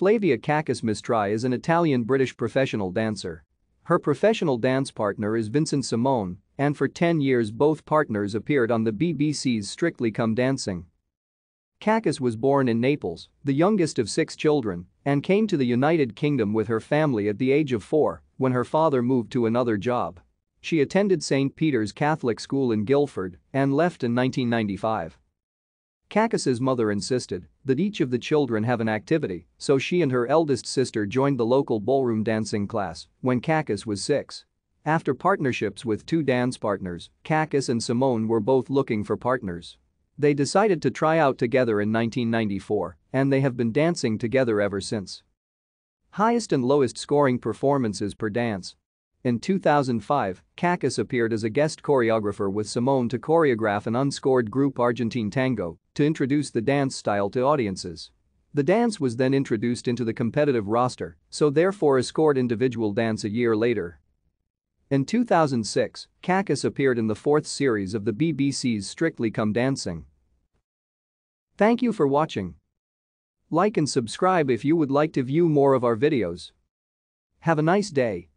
Flavia Cacus Mistrai is an Italian-British professional dancer. Her professional dance partner is Vincent Simone, and for 10 years both partners appeared on the BBC's Strictly Come Dancing. Cacus was born in Naples, the youngest of six children, and came to the United Kingdom with her family at the age of four when her father moved to another job. She attended St. Peter's Catholic School in Guildford and left in 1995. Cacus's mother insisted that each of the children have an activity, so she and her eldest sister joined the local ballroom dancing class when Cacus was six. After partnerships with two dance partners, Cacus and Simone were both looking for partners. They decided to try out together in 1994, and they have been dancing together ever since. Highest and lowest scoring performances per dance in 2005, Kakis appeared as a guest choreographer with Simone to choreograph an unscored group Argentine tango to introduce the dance style to audiences. The dance was then introduced into the competitive roster, so therefore a scored individual dance a year later. In 2006, Kakis appeared in the fourth series of the BBC's Strictly Come Dancing. Thank you for watching. Like and subscribe if you would like to view more of our videos. Have a nice day.